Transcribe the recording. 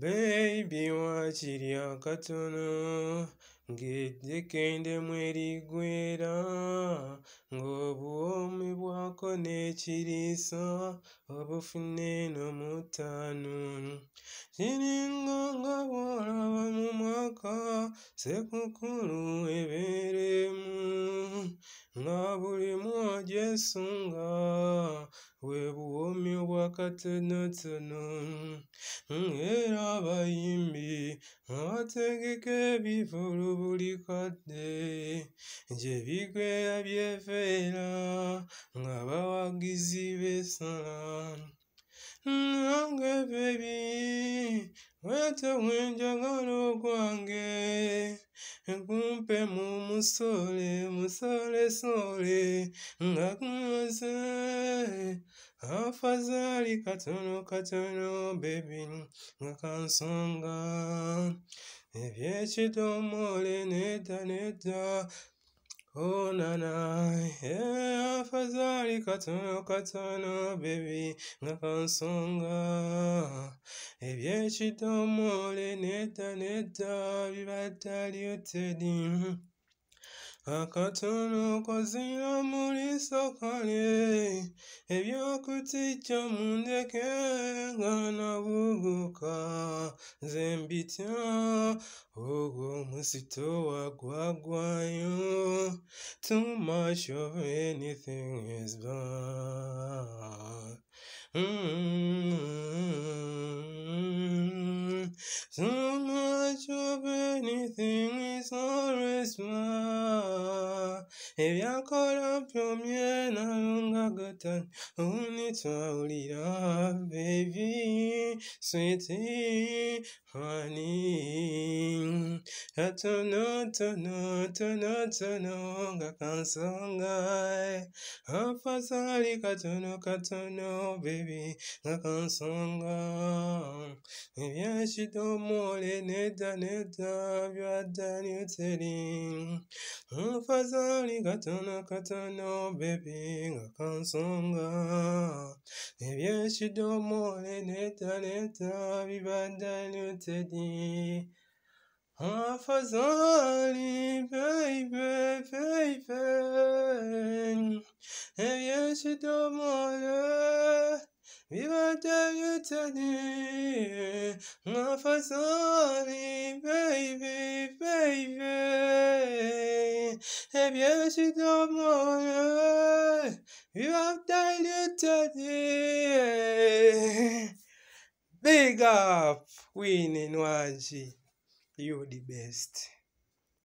Baby wa kiri akatono ng'ejjekende mweligwera ng'obuwoomi bwako n'ekiriisa obufune eno mutaano kiringa nga bw'olaba mu maka sekukulu ebeeremu. nga buli mwagyensonga we buwomi obwakatonotono era abayimbi abategeka ebivulu buli kadde gye bikwera byefeera nga bawagizi besala nange bebi wetewenjagala ogwange Nkumpe mu musole musole sole nga kumaze afazaali katono katono bebi nga kansonga ebyekidomole nedda nedda onana oh, e, afazaali katono katono bebi nga kansonga ebyekitomole netta netta bibatalyotedi akatono okozira muli sokale ebyokutikya mundeke nga nabuguka zembitya ogwo musito wagwagwayo too much of anything is bad mm -hmm. So much of anything is always mine. If you call up your man, I don't got only to baby, sweetie, honey. Atunu tunu tunu ga kansongai. Afasari katono, katono, baby ga kansongai. Yashi le neta neta ni uteri. Afasari katono, katono, baby ga kansongai. Yashi le neta neta ni uteri. Afazali, baby, baby. Et viens chez moi, le. Viva te tenir. Afazali, baby, baby. Et viens chez moi, va te Big up, Winnie Noisy. you the best.